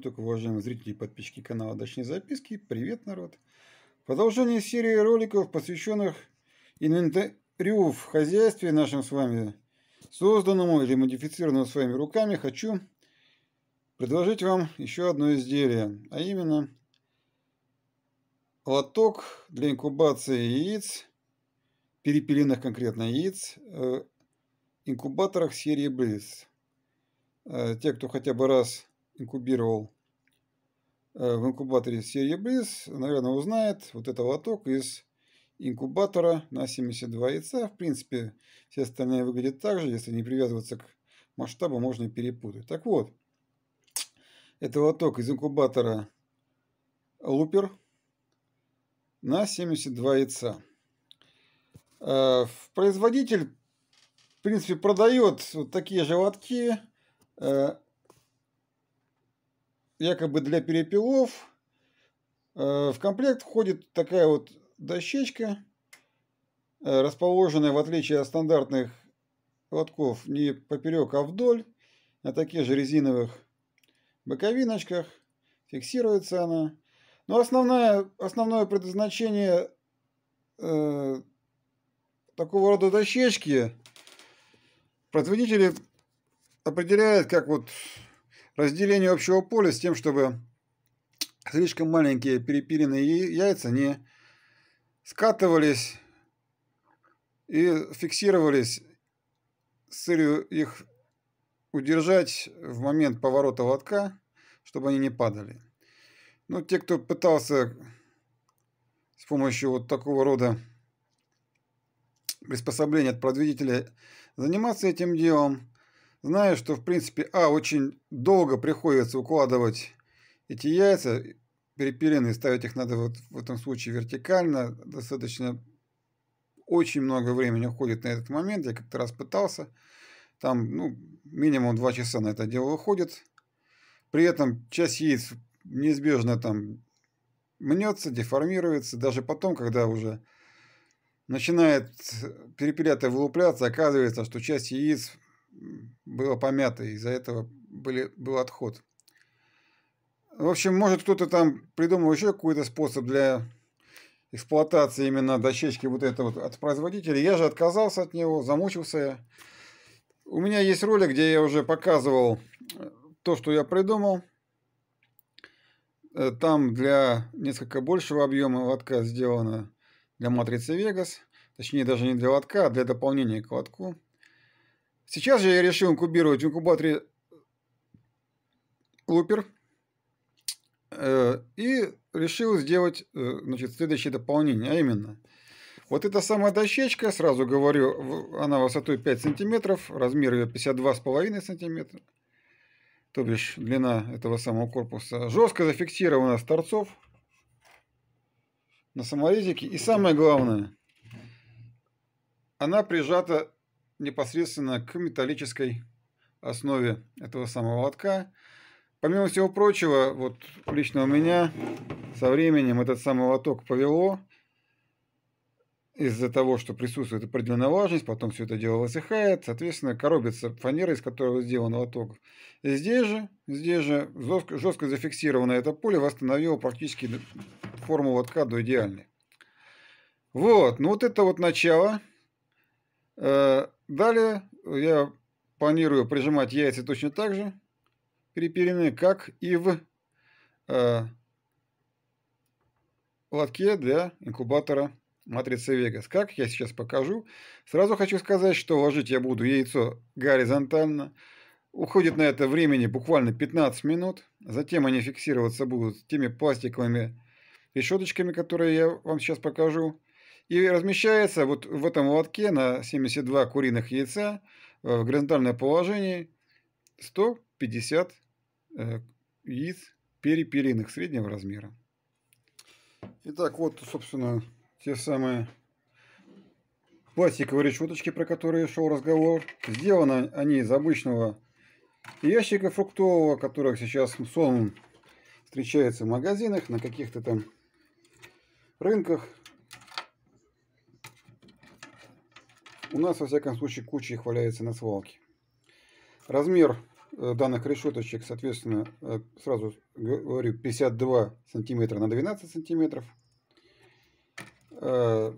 суток, уважаемые зрители и подписчики канала Дачные записки. Привет, народ! Продолжение серии роликов, посвященных инвентарю в хозяйстве нашем с вами созданному или модифицированному своими руками, хочу предложить вам еще одно изделие, а именно лоток для инкубации яиц, перепелиных конкретно яиц, э, в инкубаторах серии Близ. Э, те, кто хотя бы раз инкубировал э, в инкубаторе Сергей Бриз, наверное, узнает вот это лоток из инкубатора на 72 яйца. В принципе, все остальные выглядят так же, если не привязываться к масштабу, можно перепутать. Так вот, это лоток из инкубатора Лупер на 72 яйца. Э, производитель, в принципе, продает вот такие же лотки э, якобы для перепилов. Э, в комплект входит такая вот дощечка, э, расположенная в отличие от стандартных лотков не поперек, а вдоль, на таких же резиновых боковиночках. Фиксируется она. Но основное, основное предназначение э, такого рода дощечки производители определяют как вот Разделение общего поля с тем, чтобы слишком маленькие перепиленные яйца не скатывались и фиксировались с целью их удержать в момент поворота лотка, чтобы они не падали. Но те, кто пытался с помощью вот такого рода приспособления от продвигателя заниматься этим делом, знаю, что в принципе А очень долго приходится укладывать эти яйца, перепиленные, ставить их надо вот в этом случае вертикально, достаточно очень много времени уходит на этот момент, я как-то раз пытался, там ну, минимум 2 часа на это дело уходит, при этом часть яиц неизбежно там мнется, деформируется, даже потом, когда уже начинает перепелятая вылупляться, оказывается, что часть яиц было помято, из-за этого были, был отход. В общем, может кто-то там придумал еще какой-то способ для эксплуатации именно дощечки вот этого вот от производителя. Я же отказался от него, замучился я. У меня есть ролик, где я уже показывал э, то, что я придумал. Э, там для несколько большего объема лотка сделано для матрицы Vegas. Точнее, даже не для лотка, а для дополнения к лотку. Сейчас же я решил инкубировать в инкубаторе э, лупер э, и решил сделать э, значит, следующее дополнение, а именно вот эта самая дощечка, сразу говорю, она высотой 5 сантиметров, размер ее 52,5 сантиметра, то бишь длина этого самого корпуса, жестко зафиксирована с торцов на саморезике и самое главное, она прижата непосредственно к металлической основе этого самого лотка. Помимо всего прочего, вот лично у меня со временем этот самый лоток повело из-за того, что присутствует определенная влажность, потом все это дело высыхает, соответственно, коробится фанера, из которого сделан лоток. И здесь же, здесь же жестко, жестко зафиксированное это поле восстановило практически форму лотка до идеальной. Вот, ну вот это вот начало. Э, Далее я планирую прижимать яйца точно так же, перепиленные, как и в э, лотке для инкубатора матрицы Вегас. Как я сейчас покажу. Сразу хочу сказать, что ложить я буду яйцо горизонтально. Уходит на это времени буквально 15 минут. Затем они фиксироваться будут теми пластиковыми решеточками, которые я вам сейчас покажу и размещается вот в этом лотке на 72 куриных яйца э, в горизонтальном положении 150 э, яиц перепелиных среднего размера. Итак, вот, собственно, те самые пластиковые решеточки, про которые шел разговор. Сделаны они из обычного ящика фруктового, которых сейчас сон встречается в магазинах, на каких-то там рынках, У нас, во всяком случае, куча их валяется на свалке. Размер э, данных решеточек, соответственно, э, сразу говорю, 52 сантиметра на 12 сантиметров. Э,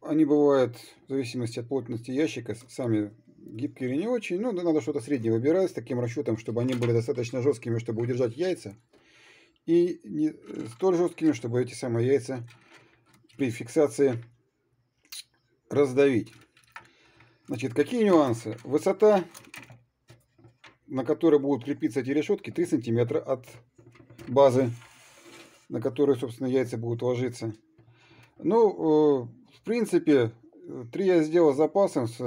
они бывают, в зависимости от плотности ящика, сами гибкие или не очень. Ну, надо что-то среднее выбирать с таким расчетом, чтобы они были достаточно жесткими, чтобы удержать яйца. И не столь жесткими, чтобы эти самые яйца при фиксации раздавить. Значит, какие нюансы? Высота, на которой будут крепиться эти решетки, 3 сантиметра от базы, на которой, собственно, яйца будут ложиться. Ну, э, в принципе, 3 я сделал запасом с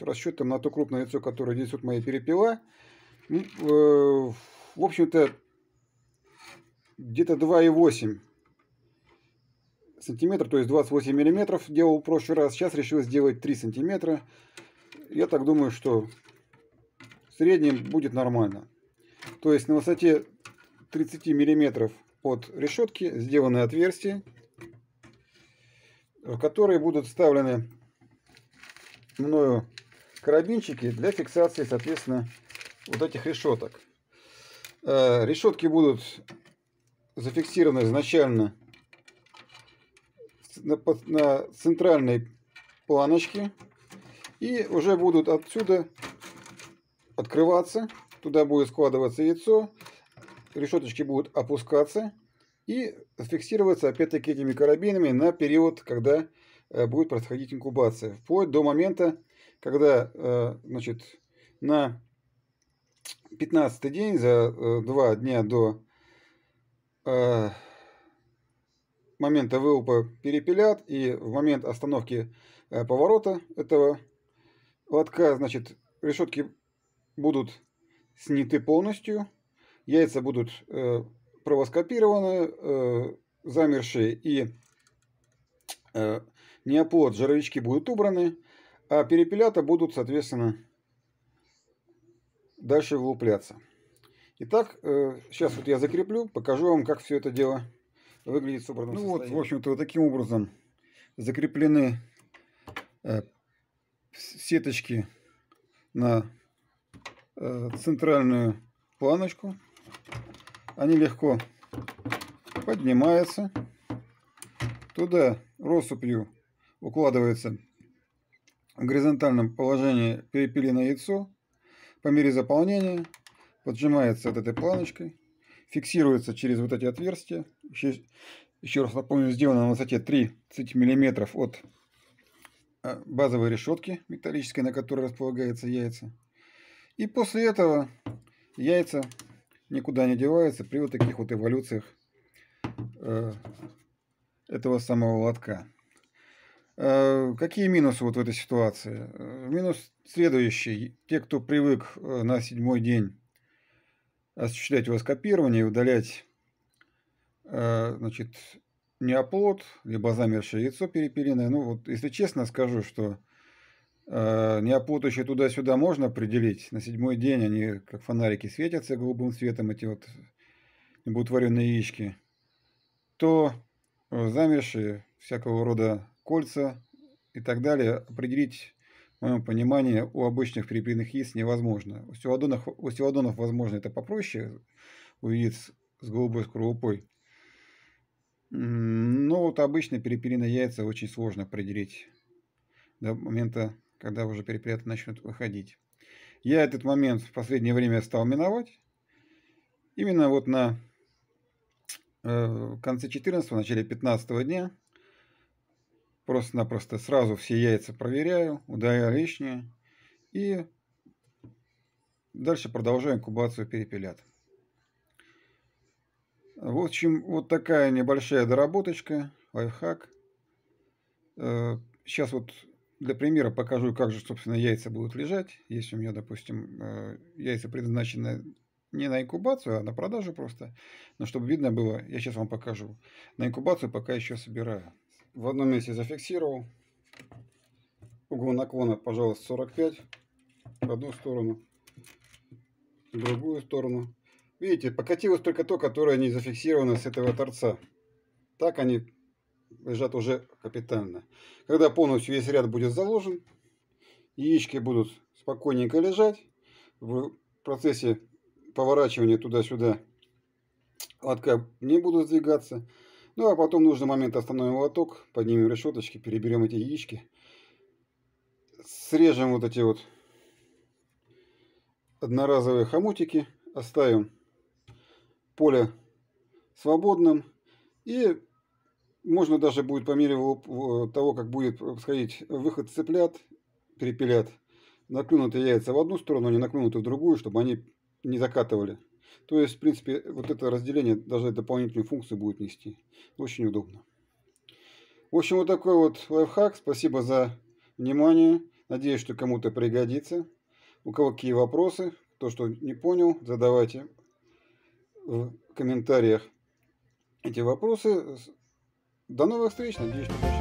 расчетом на то крупное яйцо, которое несут мои перепила. Э, в общем-то, где-то 2,8 сантиметр, то есть 28 миллиметров делал в прошлый раз. Сейчас решил сделать 3 сантиметра. Я так думаю, что в среднем будет нормально. То есть на высоте 30 миллиметров от решетки сделаны отверстия, в которые будут вставлены мною карабинчики для фиксации, соответственно, вот этих решеток. Э, решетки будут зафиксированы изначально на, на центральной планочке. И уже будут отсюда открываться. Туда будет складываться яйцо. Решеточки будут опускаться. И фиксироваться опять-таки этими карабинами на период, когда э, будет происходить инкубация. Вплоть до момента, когда э, значит, на 15 день, за э, два дня до момента вылупа перепилят, и в момент остановки э, поворота этого лотка, значит, решетки будут сняты полностью, яйца будут э, провоскопированы, э, замершие и э, неоплод, жировички будут убраны, а перепелята будут, соответственно, дальше вылупляться. Итак, сейчас э, вот я закреплю, покажу вам, как все это дело выглядит в убранном Ну состоянии. вот, в общем-то, вот таким образом закреплены э, сеточки на э, центральную планочку. Они легко поднимаются. Туда россыпью укладывается в горизонтальном положении перепелиное яйцо. По мере заполнения поджимается от этой планочкой. Фиксируется через вот эти отверстия еще, еще раз напомню, сделано на высоте 30 мм от а, базовой решетки металлической, на которой располагаются яйца. И после этого яйца никуда не деваются при вот таких вот эволюциях э, этого самого лотка. Э, какие минусы вот в этой ситуации? Э, минус следующий. Те, кто привык э, на седьмой день осуществлять у вас копирование и удалять Э, значит, неоплод, либо замершее яйцо перепелиное. Ну, вот, если честно скажу, что э, неоплод еще туда-сюда можно определить. На седьмой день они, как фонарики, светятся голубым светом, эти вот небудваренные яички. То э, замершие всякого рода кольца и так далее определить, в моем понимании, у обычных перепелиных яиц невозможно. У стеладонов, у стеладонов возможно, это попроще, у яиц с голубой скорлупой – ну, вот обычно перепелиные яйца очень сложно определить до момента, когда уже перепелята начнут выходить. Я этот момент в последнее время стал миновать. Именно вот на э, конце 14 начале 15 дня просто-напросто сразу все яйца проверяю, удаляю лишнее и дальше продолжаю инкубацию перепелят. В общем, вот такая небольшая доработочка, лайфхак. Сейчас э, вот для примера покажу, как же, собственно, яйца будут лежать. Если у меня, допустим, э, яйца предназначены не на инкубацию, а на продажу просто. Но чтобы видно было, я сейчас вам покажу. На инкубацию пока еще собираю. В одном месте зафиксировал. Угол наклона, пожалуйста, 45 в одну сторону, в другую сторону Видите, покатилось только то, которое не зафиксировано с этого торца. Так они лежат уже капитально. Когда полностью весь ряд будет заложен, яички будут спокойненько лежать. В процессе поворачивания туда-сюда лотка не будут сдвигаться. Ну а потом в нужный момент остановим лоток, поднимем решеточки, переберем эти яички. Срежем вот эти вот одноразовые хомутики, оставим поле свободным. И можно даже будет по мере того, как будет происходить выход цыплят, перепелят, наклюнутые яйца в одну сторону, не наклюнутые в другую, чтобы они не закатывали. То есть, в принципе, вот это разделение даже дополнительную функцию будет нести. Очень удобно. В общем, вот такой вот лайфхак. Спасибо за внимание. Надеюсь, что кому-то пригодится. У кого какие вопросы, то, что не понял, задавайте в комментариях эти вопросы. До новых встреч. Надеюсь, что